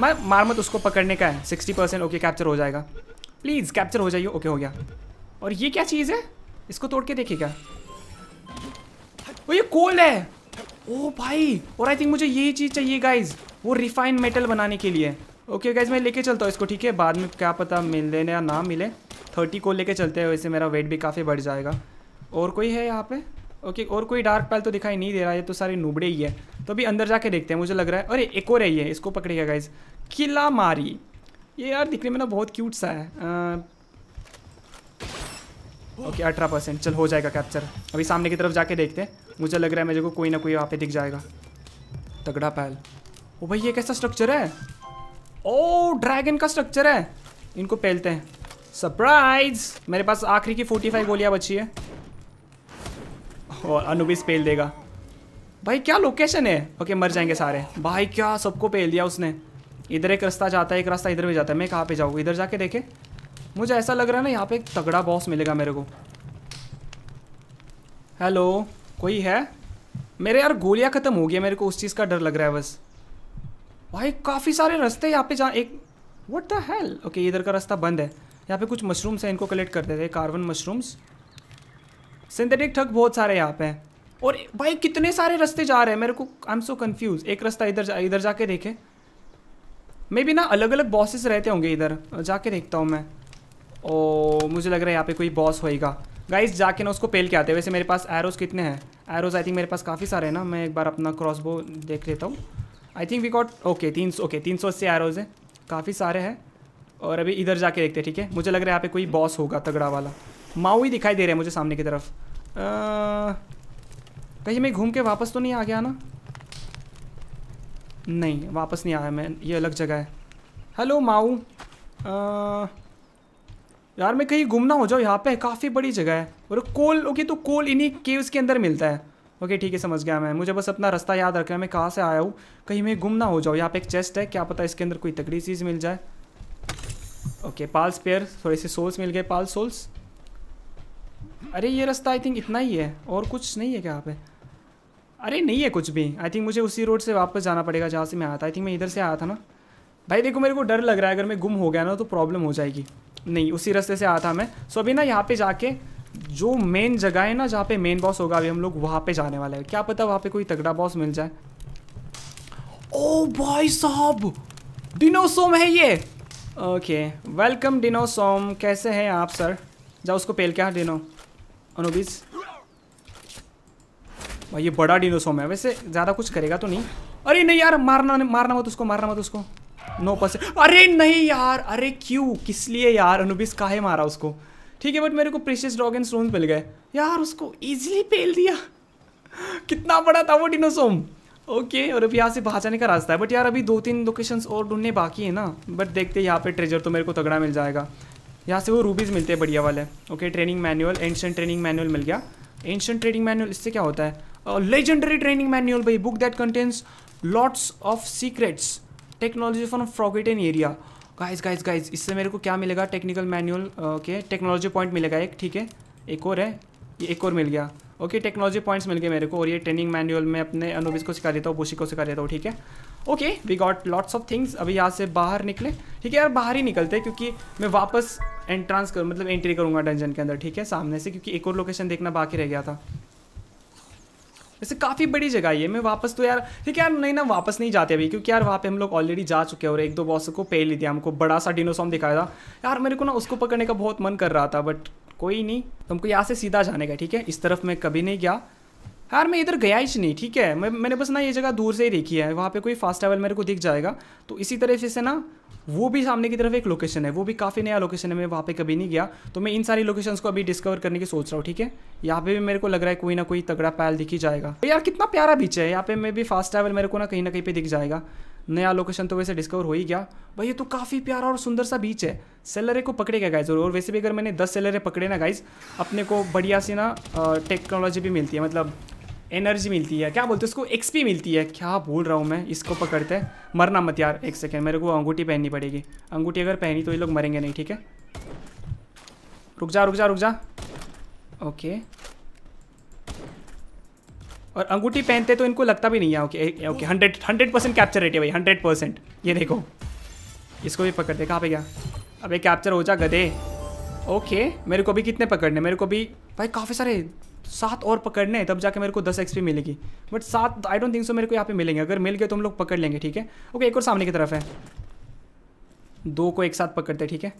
मैं मार मत उसको पकड़ने का है सिक्सटी परसेंट ओके कैप्चर हो जाएगा प्लीज़ कैप्चर हो जाइए ओके हो गया और ये क्या चीज़ है इसको तोड़ के देखिए क्या वो ये कोल है ओ भाई और आई थिंक मुझे यही चीज़ चाहिए गाइज वो रिफाइंड मेटल बनाने के लिए ओके गाइज मैं लेके चलता हूँ इसको ठीक है बाद में क्या पता मिले या ना मिले थर्टी को लेके चलते हैं वैसे मेरा वेट भी काफ़ी बढ़ जाएगा और कोई है यहाँ पे ओके और कोई डार्क पैल तो दिखाई नहीं दे रहा है तो सारे नुबड़े ही है तो अभी अंदर जाके देखते हैं मुझे लग रहा है अरे एक और है ये इसको पकड़ेगा गाइज किला मारी ये यार दिखने में ना बहुत क्यूट सा है ओके अठारह परसेंट चल हो जाएगा कैप्चर अभी सामने की तरफ जाके देखते हैं मुझे लग रहा है मेरे को कोई ना कोई वहाँ पे दिख जाएगा तगड़ा पैल ओ भाई ये कैसा स्ट्रक्चर है ओ ड्रैगन का स्ट्रक्चर है इनको पहलते हैं सरप्राइज मेरे पास आखिरी की 45 गोलियाँ बची है और अनुबिस पेल देगा भाई क्या लोकेशन है ओके मर जाएंगे सारे भाई क्या सबको पेल दिया उसने इधर एक रास्ता जाता है एक रास्ता इधर भी जाता है मैं कहाँ पे जाऊँ इधर जाके देखे मुझे ऐसा लग रहा है ना यहाँ पे एक तगड़ा बॉस मिलेगा मेरे को हेलो कोई है मेरे यार गोलियाँ ख़त्म हो गया मेरे को उस चीज़ का डर लग रहा है बस भाई काफ़ी सारे रास्ते यहाँ पे जा एक वट द हेल ओके इधर का रास्ता बंद है यहाँ पे कुछ मशरूम्स हैं इनको कलेक्ट करते थे कार्बन मशरूम्स सिंथेटिक ठग बहुत सारे यहाँ पे हैं और भाई कितने सारे रास्ते जा रहे हैं मेरे को आई एम सो कन्फ्यूज़ एक रास्ता इधर जा इधर जाके देखे मे भी ना अलग अलग बॉसेस रहते होंगे इधर जाके देखता हूँ मैं ओ मुझे लग रहा है यहाँ पे कोई बॉस होएगा गाइस जाके ना उसको पेल के आते हैं वैसे मेरे पास एरोज़ कितने हैं एरोज़ आई थिंक मेरे पास काफ़ी सारे हैं ना मैं एक बार अपना क्रॉसबो देख लेता हूँ I think we got okay तीन सौ ओके तीन सौ अस्सी एरोज हैं काफ़ी सारे हैं और अभी इधर जाके देखते हैं ठीक है मुझे लग रहा है यहाँ पे कोई बॉस होगा तगड़ा वाला माऊ ही दिखाई दे रहे हैं मुझे सामने की तरफ आ, कहीं मैं घूम के वापस तो नहीं आ गया ना नहीं वापस नहीं आया मैं ये अलग जगह है हेलो माऊ यार मैं कहीं घूमना हो जाओ यहाँ पे काफ़ी बड़ी जगह है और कोल ओके तो कोल इन्हीं केव्स के अंदर मिलता है ओके ठीक है समझ गया मैं मुझे बस अपना रास्ता याद रखना है मैं कहाँ से आया हूँ कहीं मैं गुम ना हो जाऊँ यहाँ पे एक चेस्ट है क्या पता इसके अंदर कोई तगड़ी चीज़ मिल जाए ओके पाल्स पेयर थोड़े से सोल्स मिल गए पाल सोल्स अरे ये रास्ता आई थिंक इतना ही है और कुछ नहीं है क्या यहाँ पे अरे नहीं है कुछ भी आई थिंक मुझे उसी रोड से वापस जाना पड़ेगा जहाँ से मैं आया था आई थिंक मैं इधर से आया था ना भाई देखो मेरे को डर लग रहा है अगर मैं गुम हो गया ना तो प्रॉब्लम हो जाएगी नहीं उसी रास्ते से आया था मैं सो अभी ना यहाँ पे जाके जो मेन जगह है ना जहाँ पे मेन बॉस होगा अभी हम लोग वहाँ पे जाने वाले हैं क्या पता वहाँ पे कोई तगड़ा बॉस मिल जाए ओ भाई साहब डिनोसोम है ये ओके वेलकम डिनोसोम कैसे हैं आप सर जाओ उसको पेल क्या डिनो अनुबीज भाई ये बड़ा डिनोसोम है वैसे ज़्यादा कुछ करेगा तो नहीं अरे नहीं यार मारना मारना मत उसको मारना मत उसको नो no अरे नहीं यार अरे क्यों किस लिए यार अनुबिस काहे मारा उसको ठीक है बट मेरे को प्रेशियस डॉग एंड स्टोन मिल गए यार उसको ईजिली पेल दिया कितना बड़ा था वो डिनोसोम ओके okay, और अब यहाँ से बाहर जाने का रास्ता है बट यार अभी दो तीन लोकेशंस और ढूंढने बाकी है ना बट देखते यहाँ पे ट्रेजर तो मेरे को तगड़ा मिल जाएगा यहाँ से वो रूबीज़ मिलते हैं बढ़िया वाले okay okay, training manual ancient training manual मिल गया एंशंट ट्रेनिंग मैनुअल इससे क्या होता है लेजेंडरी ट्रेनिंग मैनुअल भाई book that contains lots of secrets technology from फ्रॉकेटन एरिया गाइज गाइज गाइज इससे मेरे को क्या मिलेगा technical manual okay technology point मिलेगा एक ठीक है एक और है ये एक और मिल गया ओके टेक्नोलॉजी पॉइंट्स मिल गए मेरे को और ये ट्रेनिंग मैनुअल में अपने अनुबिस को सिखा देता हूँ बोशी को सिखा देता हूँ ठीक है okay we got lots of things अभी यहाँ से बाहर निकले ठीक है यार बाहर ही निकलते क्योंकि मैं वापस एंट्रांस करूँ मतलब एंट्री करूँगा डंजन के अंदर ठीक है सामने से क्योंकि एक और लोकेशन देखना बाकी रह गया था वैसे काफ़ी बड़ी जगह ये मैं वापस तो यार ठीक है यार नहीं ना वापस नहीं जाते अभी क्योंकि यार वहाँ पे हम लोग ऑलरेडी जा चुके हैं और एक दो बॉस को पे ले दिया हमको बड़ा सा डिनोसॉम दिखाया था यार मेरे को ना उसको पकड़ने का बहुत मन कर रहा था बट कोई नहीं तुमको यहाँ से सीधा जाने का ठीक है इस तरफ मैं कभी नहीं गया यार मैं इधर गया ही नहीं ठीक है मैं मैंने बस ना ये जगह दूर से ही देखी है वहाँ पे कोई फास्ट ट्रैवल मेरे को दिख जाएगा तो इसी तरह से ना वो भी सामने की तरफ एक लोकेशन है वो भी काफ़ी नया लोकेशन है मैं वहाँ पे कभी नहीं गया तो मैं इन सारी लोकेशंस को अभी डिस्कवर करने की सोच रहा हूँ ठीक है यहाँ पे भी मेरे को लग रहा है कोई ना कोई तगड़ा पैल दिख ही जाएगा तो यार कितना प्यारा बीच है यहाँ पे मैं भी फास्ट ट्रैवल मेरे को ना कहीं ना कहीं पर दिख जाएगा नया लोकेशन तो वैसे डिस्कवर हो ही गया भाई ये तो काफ़ी प्यारा और सुंदर सा बीच है सेलरे को पकड़ेगा गाइज और वैसे भी अगर मैंने दस सेलरे पकड़े ना गाइज अपने को बढ़िया सी ना टेक्नोलॉजी भी मिलती है मतलब एनर्जी मिलती है क्या बोलते हैं उसको एक्सपी मिलती है क्या बोल रहा हूँ मैं इसको पकड़ते हैं मरना मत यार एक सेकेंड मेरे को अंगूठी पहननी पड़ेगी अंगूठी अगर पहनी तो ये लोग मरेंगे नहीं ठीक है रुक जा रुक जा रुक जा ओके और अंगूठी पहनते तो इनको लगता भी नहीं है okay okay hundred hundred percent capture rate है भाई हंड्रेड परसेंट ये देखो इसको भी पकड़ते कहाँ पे गया अबे कैप्चर हो जा गधे ओके मेरे को भी कितने पकड़ने मेरे को भी भाई काफ़ी सारे सात और पकड़ने हैं तब जाके मेरे को दस एक्सपी मिलेगी बट सात आई डोंट थिंक सो मेरे को यहाँ पे मिलेंगे अगर मिल गए तो हम लोग पकड़ लेंगे ठीक है ओके एक और सामने की तरफ है दो को एक साथ पकड़ते ठीक है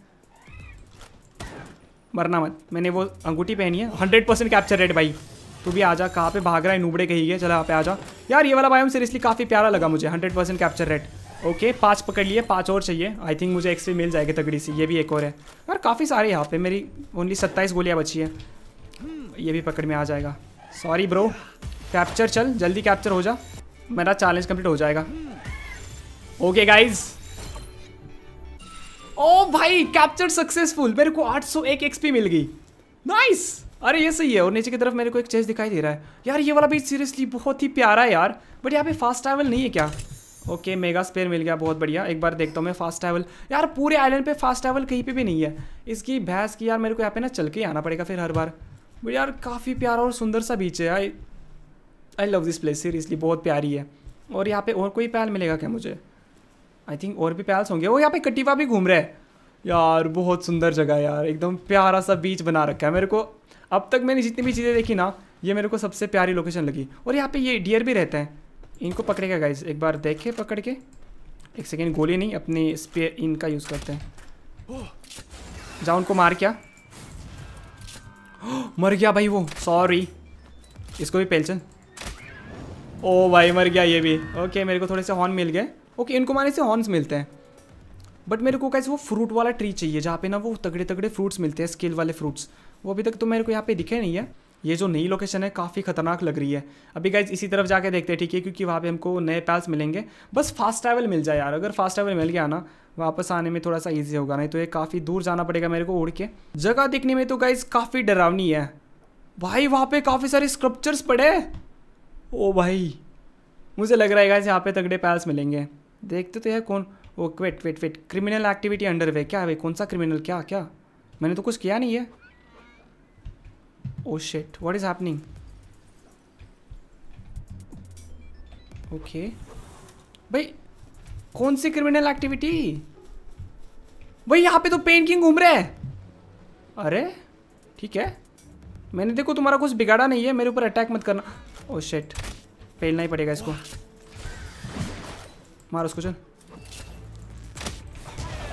मरना मत मैंने वो अंगूठी पहनी है हंड्रेड परसेंट कैप्चर रेट भाई तू भी आ जा कहाँ पे भाग रहा है नूबड़े कही गए चला यहाँ पे आ जा यार ये वाला भाई हम सीरियसली काफ़ी प्यारा लगा मुझे hundred percent capture rate okay पाँच पकड़ लिए पाँच और चाहिए आई थिंक मुझे एक्सपी मिल जाएगी तगड़ी सी ये भी एक और है यार काफ़ी सारे यहाँ पे मेरी ओनली सत्ताईस गोलियाँ बची है ये भी पकड़ में आ जाएगा सॉरी ब्रो कैप्चर चल जल्दी कैप्चर हो जा मेरा चैलेंज कंप्लीट हो जाएगा ओके गाइज ओ भाई कैप्चर सक्सेसफुल मेरे को 801 एक्सपी मिल गई नाइस अरे ये सही है और नीचे की तरफ मेरे को एक चेस दिखाई दे रहा है यार ये वाला भी सीरियसली बहुत ही प्यारा है यार बट यहाँ पे फास्ट ट्रैवल नहीं है क्या ओके मेगा स्पेयर मिल गया बहुत बढ़िया एक बार देखता हूँ मैं फास्ट ट्रैवल यार पूरे आइलैंड पे फास्ट ट्रैवल कहीं पे भी नहीं है इसकी भैंस की यार मेरे को यहाँ पे ना चल के आना पड़ेगा फिर हर बार बट यार काफ़ी प्यारा और सुंदर सा बीच है I I love this place seriously बहुत प्यारी है और यहाँ पे और कोई पैल मिलेगा क्या मुझे आई थिंक और भी पैल्स होंगे वो यहाँ पे कटिवा भी घूम रहे हैं यार बहुत सुंदर जगह है यार एकदम प्यारा सा बीच बना रखा है मेरे को अब तक मैंने जितनी भी चीज़ें देखी ना ये मेरे को सबसे प्यारी लोकेशन लगी और यहाँ पे ये डियर भी रहते हैं इनको पकड़ेगा गाइज एक बार देखे पकड़ के एक सेकेंड गोली नहीं अपनी स्पेयर इनका यूज़ करते हैं जाओ उनको मार क्या मर गया भाई वो सॉरी इसको भी पेलचन ओ भाई मर गया ये भी ओके मेरे को थोड़े से हॉर्न मिल गए ओके इनको मारने से हॉर्न्स मिलते हैं बट मेरे को कैसे वो फ्रूट वाला ट्री चाहिए जहाँ पे ना वो तगड़े तगड़े फ्रूट्स मिलते हैं स्केल वाले फ्रूट्स वो अभी तक तो मेरे को यहाँ पे दिखे नहीं है ये जो नई लोकेशन है काफ़ी खतरनाक लग रही है अभी गाइज इसी तरफ जाके देखते हैं ठीक है क्योंकि वहाँ पे हमको नए पैल्स मिलेंगे बस फास्ट ट्रैवल मिल जाए यार अगर फास्ट ट्रैवल मिल गया ना वापस आने में थोड़ा सा ईजी होगा नहीं तो ये काफ़ी दूर जाना पड़ेगा मेरे को उड़ के जगह दिखने में तो गाइज काफ़ी डरावनी है भाई वहाँ पे काफ़ी सारे स्क्रप्चर्स पड़े ओ भाई मुझे लग रहा है गाइज यहाँ पे तगड़े पैल्स मिलेंगे देखते तो है कौन oh wait wait wait criminal activity underway क्या है भाई कौन सा क्रिमिनल क्या क्या मैंने तो कुछ किया नहीं है oh shit what is happening okay भाई कौन सी क्रिमिनल एक्टिविटी भाई यहाँ पे तो पेन किंग घूम रहे हैं अरे ठीक है मैंने देखो तुम्हारा कुछ बिगाड़ा नहीं है मेरे ऊपर अटैक मत करना ओ शेट पहलना ही पड़ेगा इसको मार उसको चल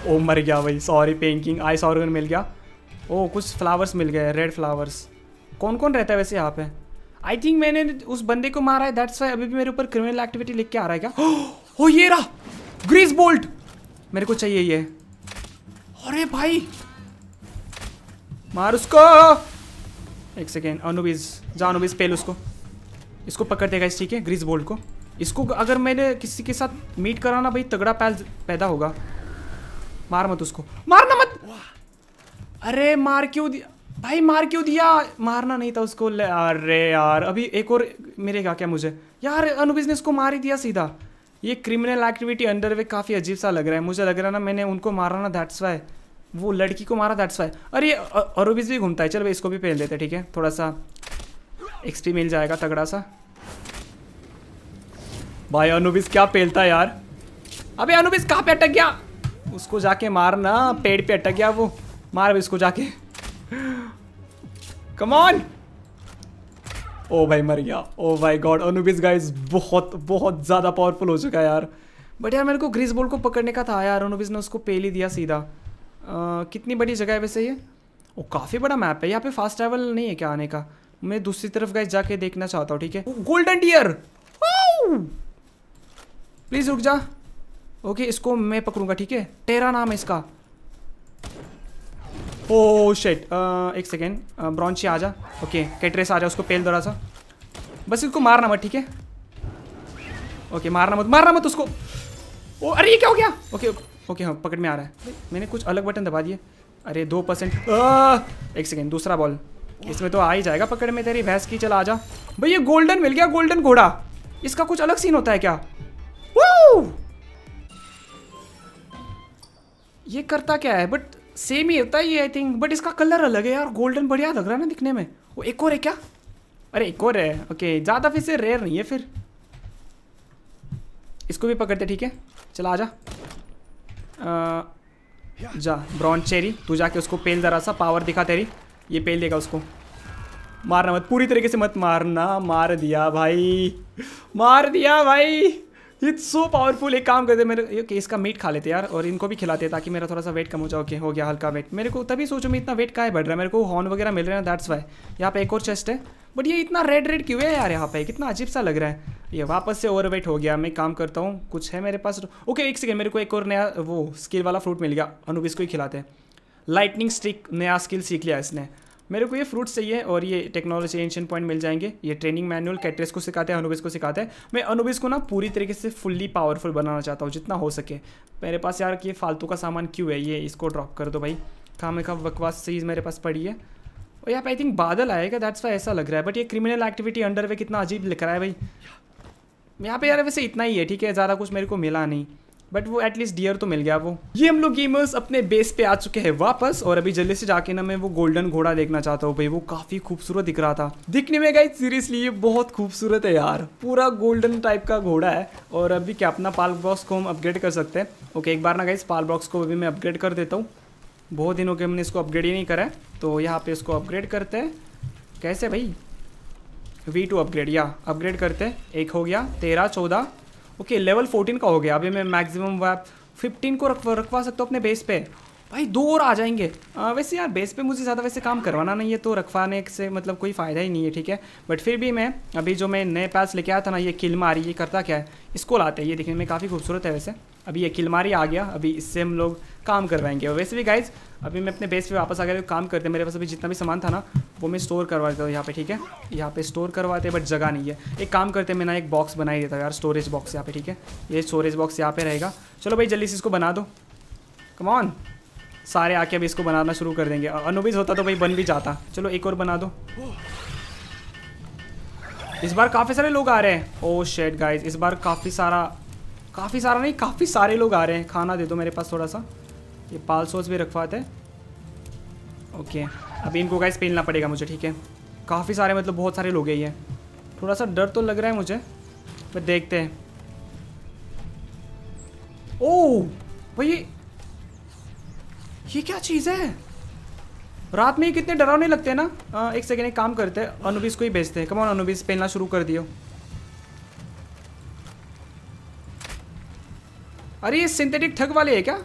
ओ मर गया भाई सॉरी पेंकिंग आइस ऑर्गन मिल गया ओ कुछ फ्लावर्स मिल गए रेड फ्लावर्स कौन कौन रहता है वैसे यहाँ पे आई थिंक मैंने उस बंदे को मारा है दैट्स वाई अभी भी मेरे ऊपर क्रिमिनल एक्टिविटी लिख के आ रहा है क्या हो ये रहा ग्रीस बोल्ट मेरे को चाहिए ये अरे भाई मार उसको एक सेकेंड अनुबीज जा अनुबीज पहले उसको इसको पकड़ देगा इस ठीक है ग्रीस बोल्ट को इसको अगर मैंने किसी के साथ मीट कराना भाई तगड़ा पैल पैदा होगा मार मत उसको मारना मत अरे मार क्यों दिया भाई मार क्यों दिया मारना नहीं था उसको अरे यार अभी एक और मिलेगा क्या मुझे यार अनुबीज ने इसको मार ही दिया सीधा ये क्रिमिनल एक्टिविटी अंडर काफ़ी अजीब सा लग रहा है मुझे लग रहा है ना मैंने उनको मारा ना दैट्स वाई वो लड़की को मारा दैट्स वाई अरे अरोबिस भी घूमता है चल भाई इसको भी पहन देते ठीक है थोड़ा सा एक्सपी मिल जाएगा तगड़ा सा भाई अनुबिस क्या पेलता है यार अबे अनुबिस कहाँ पे अटक गया उसको जाके मारना पेड़ पे अटक गया वो मार भी इसको जाके कमॉन ओ भाई मर गया ओ भाई गॉड अनुबिस गाइस बहुत बहुत ज़्यादा पावरफुल हो चुका है यार बट यार मेरे को ग्रीस बोल को पकड़ने का था यार अनुबिस ने उसको पेल ही दिया सीधा कितनी बड़ी जगह है वैसे ये वो काफ़ी बड़ा मैप है यहाँ पे फास्ट ट्रैवल नहीं है क्या आने का मैं दूसरी तरफ गए जाके देखना चाहता हूँ ठीक है गोल्डन डियर प्लीज़ रुक जा ओके इसको मैं पकड़ूंगा ठीक है टेरा नाम है इसका ओ शेट एक सेकेंड ब्रॉन्ची आ जा ओके कैटरेस आ जा उसको पेल थोड़ा सा बस इसको मारना मत ठीक है ओके मारना मत मारना मत उसको ओ अरे ये क्या हो गया ओके ओके हाँ पकड़ में आ रहा है मैंने कुछ अलग बटन दबा दिए अरे दो परसेंट एक सेकेंड दूसरा बॉल इसमें तो आ ही जाएगा पकड़ में तेरी भैंस की चल आ जा भाई ये गोल्डन मिल गया गोल्डन घोड़ा इसका कुछ अलग सीन होता है क्या ये करता क्या है बट सेम ही होता है ये आई थिंक बट इसका कलर अलग है यार गोल्डन बढ़िया लग रहा है ना दिखने में वो एक और है क्या अरे एक और है ओके ज़्यादा फिर से रेयर नहीं है फिर इसको भी पकड़ते ठीक है चला आ जा जा ब्रॉन्ज चेरी तू जाके उसको पेल ज़रा सा पावर दिखा तेरी ये पेल देगा उसको मारना मत पूरी तरीके से मत मारना मार दिया भाई मार दिया भाई इट्स सो पावरफुल एक काम करते मेरे ये केस का मीट खा लेते यार और इनको भी खिलाते ताकि मेरा थोड़ा सा वेट कम हो जाओ ओके हो गया हल्का वेट मेरे को तभी सोचो मैं इतना वेट का है बढ़ रहा है मेरे को हॉर्न वगैरह मिल रहा है दैट्स वाई यहाँ पे एक और चेस्ट है बट ये इतना रेड रेड क्यों है यार यहाँ पे कितना अजीब सा लग रहा है ये वापस से ओवरवेट हो गया मैं काम करता हूँ कुछ है मेरे पास ओके एक सेकेंड मेरे को एक और नया वो स्किल वाला फ्रूट मिल गया अनुबिस को ही खिलाते हैं लाइटनिंग स्टिक नया स्किल सीख लिया इसने मेरे को ये फ्रूट चाहिए और ये टेक्नोलॉजी एंशन पॉइंट मिल जाएंगे ये ट्रेनिंग मैनुअल कैटरेस को सिखाते हैं अनुबिस को सिखाते हैं मैं अनुबिस को ना पूरी तरीके से फुल्ली पावरफुल बनाना चाहता हूँ जितना हो सके मेरे पास यार ये फालतू का सामान क्यों है ये इसको ड्रॉप कर दो भाई काम खा बकवास चीज़ मेरे पास पड़ी है और यहाँ पे आई थिंक बादल आएगा दैट्स वाई ऐसा लग रहा है बट ये क्रिमिनल एक्टिविटी वे कितना अजीब लिख रहा है भाई यहाँ पे यार वैसे इतना ही है ठीक है ज़्यादा कुछ मेरे को मिला नहीं बट वो एटलीस्ट डियर तो मिल गया वो ये हम लोग गेमर्स अपने बेस पे आ चुके हैं वापस और अभी जल्दी से जाके ना मैं वो गोल्डन घोड़ा देखना चाहता हूँ भाई वो काफ़ी खूबसूरत दिख रहा था दिखने में गई सीरियसली ये बहुत खूबसूरत है यार पूरा गोल्डन टाइप का घोड़ा है और अभी क्या अपना पाल बॉक्स को हम अपग्रेड कर सकते हैं ओके एक बार ना गई पाल बॉक्स को अभी मैं अपग्रेड कर देता हूँ बहुत दिनों के हमने इसको अपग्रेड ही नहीं करा है तो यहाँ पे इसको अपग्रेड करते हैं कैसे भाई वी टू अपग्रेड या अपग्रेड करते हैं एक हो गया तेरह चौदह ओके लेवल फोर्टीन का हो गया अभी मैं मैक्सिमम वैप फिफ्टीन को रख रखवा सकता हूँ अपने बेस पे भाई दो और आ जाएंगे आ, वैसे यार बेस पे मुझे ज़्यादा वैसे काम करवाना नहीं है तो रखवाने से मतलब कोई फ़ायदा ही नहीं है ठीक है बट फिर भी मैं अभी जो मैं नए पैस लेके आया था ना ये किलमारी ये करता क्या है इसको लाते हैं ये दिखने में काफ़ी खूबसूरत है वैसे अभी ये किलमारी आ गया अभी इससे हम लोग काम करवाएंगे और वैसे भी गाइज अभी मैं अपने बेस पर वापस आ गया काम करते हैं मेरे पास अभी जितना भी सामान था ना वो मैं स्टोर करवा देता हूँ यहाँ पर ठीक है यहाँ पर स्टोर करवाते हैं बट जगह नहीं है एक काम करते मैं ना एक बॉक्स बना ही देता यार स्टोरेज बॉक्स यहाँ पर ठीक है ये स्टोरेज बॉक्स यहाँ पर रहेगा चलो भाई जल्दी से इसको बना दो कमॉन सारे आके अभी इसको बनाना शुरू कर देंगे अनुबिज होता तो भाई बन भी जाता चलो एक और बना दो इस बार काफ़ी सारे लोग आ रहे हैं ओ शेट गाइज इस बार काफ़ी सारा काफ़ी सारा नहीं काफ़ी सारे लोग आ रहे हैं खाना दे दो मेरे पास थोड़ा सा ये पाल सोस भी रखवाते हैं ओके अभी इनको गाइज पहनना पड़ेगा मुझे ठीक है काफ़ी सारे मतलब बहुत सारे लोग हैं ये थोड़ा सा डर तो लग रहा है मुझे पर देखते हैं ओ oh, भाई ये क्या चीज़ है रात में ये कितने डरावने लगते हैं ना आ, एक सेकेंड एक काम करते हैं अनुबिस को ही भेजते हैं कमान अनुबिस पहनना शुरू कर दियो अरे ये सिंथेटिक ठग वाले है क्या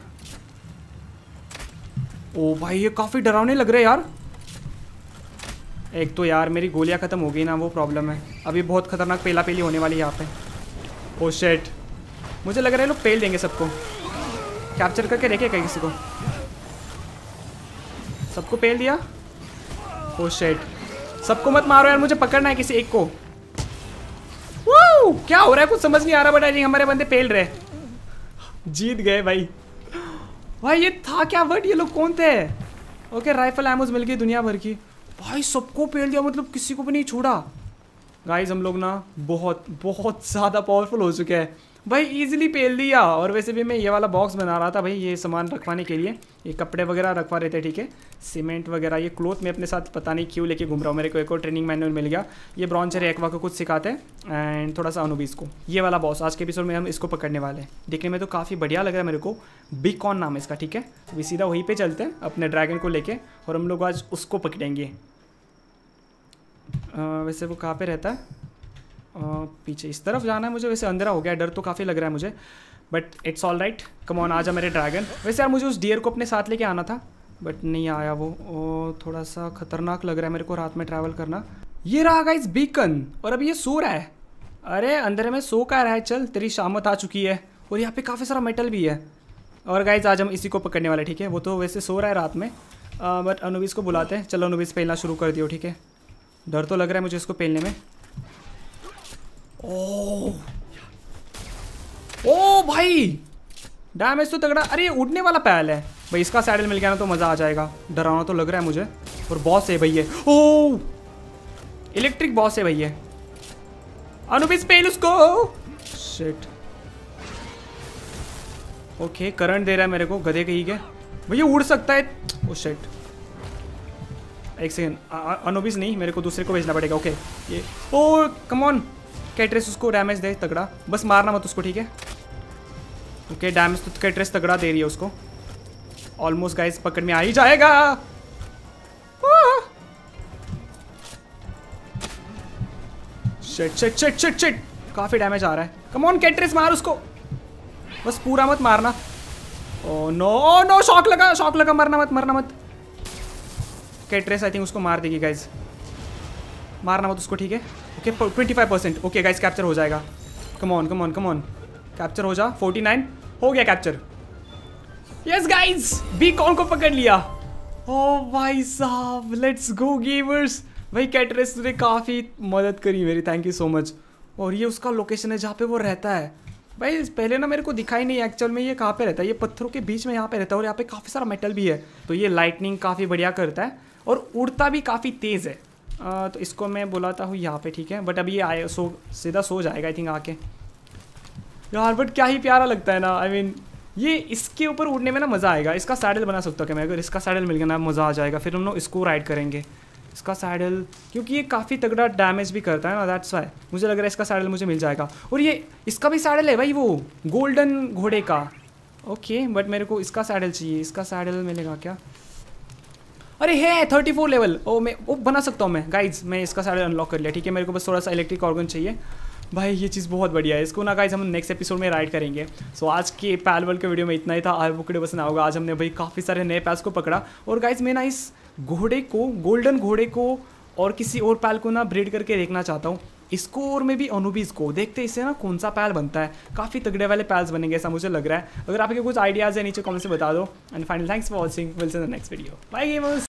ओ भाई ये काफ़ी डरावने लग रहे यार एक तो यार मेरी गोलियां ख़त्म हो गई ना वो प्रॉब्लम है अभी बहुत ख़तरनाक पेला पेली होने वाली है यहाँ पे ओ oh शेट मुझे लग रहा है लोग पेल देंगे सबको कैप्चर करके रखे किसी को सबको पेल दिया ओ oh, शेट सबको मत मारो यार मुझे पकड़ना है किसी एक को क्या हो रहा है कुछ समझ नहीं आ रहा बट हमारे बंदे पेल रहे जीत गए भाई भाई ये था क्या वर्ड ये लोग कौन थे ओके राइफल एमोज मिल गई दुनिया भर की भाई सबको पेल दिया मतलब किसी को भी नहीं छोड़ा गाइज हम लोग ना बहुत बहुत ज़्यादा पावरफुल हो चुके हैं भाई इजीली पेल दिया और वैसे भी मैं ये वाला बॉक्स बना रहा था भाई ये सामान रखवाने के लिए ये कपड़े वगैरह रखवा रहे थे ठीक है सीमेंट वगैरह ये क्लोथ मैं अपने साथ पता नहीं क्यों लेके घूम रहा हूँ मेरे को एक और ट्रेनिंग मैनुअल मिल गया ये ब्रॉन्चर एक्वा को कुछ सिखाते हैं एंड थोड़ा सा अनुबीस इसको ये वाला बॉस आज के एपिसोड में हम इसको पकड़ने वाले हैं देखने में तो काफ़ी बढ़िया लग रहा है मेरे को बिग कॉन नाम है इसका ठीक है वी सीधा वहीं पर चलते हैं अपने ड्रैगन को लेके और हम लोग आज उसको पकड़ेंगे वैसे वो कहाँ पर रहता है पीछे इस तरफ जाना है मुझे वैसे अंधेरा हो गया डर तो काफ़ी लग रहा है मुझे but it's all right come on आ जा मेरे ड्रैगन वैसे यार मुझे उस डियर को अपने साथ लेके आना था बट नहीं आया वो ओ, थोड़ा सा खतरनाक लग रहा है मेरे को रात में ट्रैवल करना ये रहा गाइस बीकन और अभी ये सो रहा है अरे अंधेरे में सो का रहा है चल तेरी शामत आ चुकी है और यहाँ पे काफ़ी सारा मेटल भी है और गाइज आज हम इसी को पकड़ने वाले ठीक है वो तो वैसे सो रहा है रात में आ, बट अनुबिस को बुलाते हैं चलो अनुबिस पहलना शुरू कर दियो ठीक है डर तो लग रहा है मुझे इसको पहलने में ओ ओ भाई डैमेज तो तगड़ा अरे उड़ने वाला पैल है भाई इसका सैडल मिल गया ना तो मज़ा आ जाएगा डराना तो लग रहा है मुझे और बॉस है भैया ओ इलेक्ट्रिक बॉस है भैया अनुप पेल उसको शिट ओके करंट दे रहा है मेरे को गधे कहीं के भैया उड़ सकता है ओ oh, शिट एक सेकेंड अनुबिस नहीं मेरे को दूसरे को भेजना पड़ेगा ओके ये ओ कमॉन कैटरेस उसको डैमेज दे तगड़ा बस मारना मत उसको ठीक है ओके डैमेज तो कैटरेस तगड़ा दे रही है उसको ऑलमोस्ट गाइस पकड़ में आ ही जाएगा shit shit shit shit shit काफ़ी डैमेज आ रहा है कम ऑन कैटरेस मार उसको बस पूरा मत मारना oh no oh no shock लगा शॉक लगा मरना मत मरना मत कैटरेस आई थिंक उसको मार देगी गाइज मारना मत उसको ठीक है okay twenty five percent okay guys capture हो जाएगा कमॉन कमॉन कमॉन कैप्चर हो जा फोर्टी नाइन हो गया कैप्चर यस गाइस बी कौन को पकड़ लिया ओ भाई साहब लेट्स गो गेमर्स भाई कैटरेस ने काफ़ी मदद करी मेरी थैंक यू सो मच और ये उसका लोकेशन है जहाँ पे वो रहता है भाई पहले ना मेरे को दिखाई नहीं एक्चुअल में ये कहाँ पे रहता है ये पत्थरों के बीच में यहाँ पे रहता है और यहाँ पे काफ़ी सारा मेटल भी है तो ये लाइटनिंग काफ़ी बढ़िया करता है और उड़ता भी काफ़ी तेज़ है तो इसको मैं बुलाता हूँ यहाँ पे ठीक है बट अभी ये आए सो सीधा सो जाएगा आई थिंक आके यार बट क्या ही प्यारा लगता है ना आई I मीन mean, ये इसके ऊपर उड़ने में ना मज़ा आएगा इसका सैडल बना सकता हूँ मैं अगर इसका सैडल मिल गया ना मज़ा आ जाएगा फिर हम लोग इसको राइड करेंगे इसका सैडल क्योंकि ये काफ़ी तगड़ा डैमेज भी करता है ना दैट्स वाई मुझे लग रहा है इसका सैडल मुझे मिल जाएगा और ये इसका भी सैडल है भाई वो गोल्डन घोड़े का ओके बट मेरे को इसका सैडल चाहिए इसका सैडल मिलेगा क्या अरे है थर्टी फोर लेवल ओ मैं वो बना सकता हूँ मैं गाइज मैं इसका सारे अनलॉक कर लिया ठीक है मेरे को बस थोड़ा सा इलेक्ट्रिक ऑर्गन चाहिए भाई ये चीज़ बहुत बढ़िया है इसको ना गाइज हम नेक्स्ट एपिसोड में राइड करेंगे सो आज के पैल वर्ल्ड के वीडियो में इतना ही था आई बुकड़े पसंद होगा आज हमने भाई काफ़ी सारे नए पैल्स को पकड़ा और गाइज मैं ना इस घोड़े को गोल्डन घोड़े को और किसी और पैल को ना ब्रीड करके देखना चाहता हूँ इसको और मे भी अनुबीज को देखते इससे ना कौन सा पैल बनता है काफ़ी तगड़े वाले पैल्स बनेंगे ऐसा मुझे लग रहा है अगर आपके कुछ आइडियाज़ है नीचे कमेंट से बता दो and final thanks for watching will in the next video bye gamers